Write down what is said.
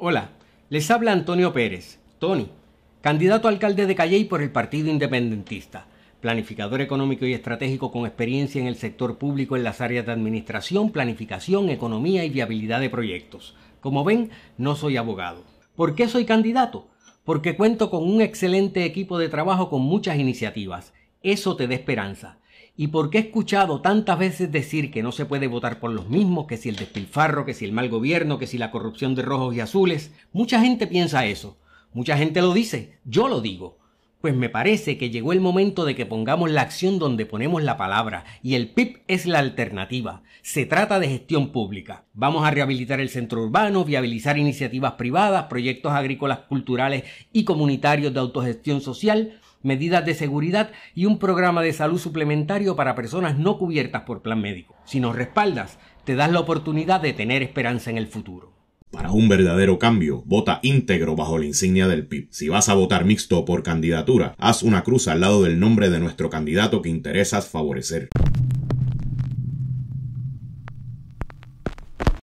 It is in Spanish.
Hola, les habla Antonio Pérez, Tony, candidato alcalde de Calley por el Partido Independentista, planificador económico y estratégico con experiencia en el sector público en las áreas de administración, planificación, economía y viabilidad de proyectos. Como ven, no soy abogado. ¿Por qué soy candidato? Porque cuento con un excelente equipo de trabajo con muchas iniciativas eso te da esperanza. ¿Y por qué he escuchado tantas veces decir que no se puede votar por los mismos, que si el despilfarro, que si el mal gobierno, que si la corrupción de rojos y azules? Mucha gente piensa eso. Mucha gente lo dice. Yo lo digo. Pues me parece que llegó el momento de que pongamos la acción donde ponemos la palabra, y el PIB es la alternativa. Se trata de gestión pública. Vamos a rehabilitar el centro urbano, viabilizar iniciativas privadas, proyectos agrícolas, culturales y comunitarios de autogestión social, medidas de seguridad y un programa de salud suplementario para personas no cubiertas por plan médico. Si nos respaldas, te das la oportunidad de tener esperanza en el futuro. Para un verdadero cambio, vota íntegro bajo la insignia del PIB. Si vas a votar mixto por candidatura, haz una cruz al lado del nombre de nuestro candidato que interesas favorecer.